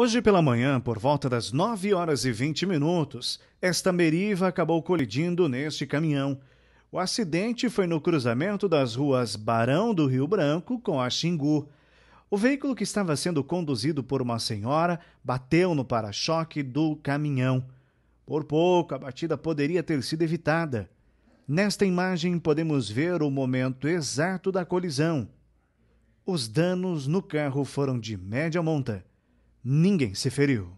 Hoje pela manhã, por volta das 9 horas e 20 minutos, esta meriva acabou colidindo neste caminhão. O acidente foi no cruzamento das ruas Barão do Rio Branco com a Xingu. O veículo que estava sendo conduzido por uma senhora bateu no para-choque do caminhão. Por pouco, a batida poderia ter sido evitada. Nesta imagem, podemos ver o momento exato da colisão. Os danos no carro foram de média monta ninguém se feriu.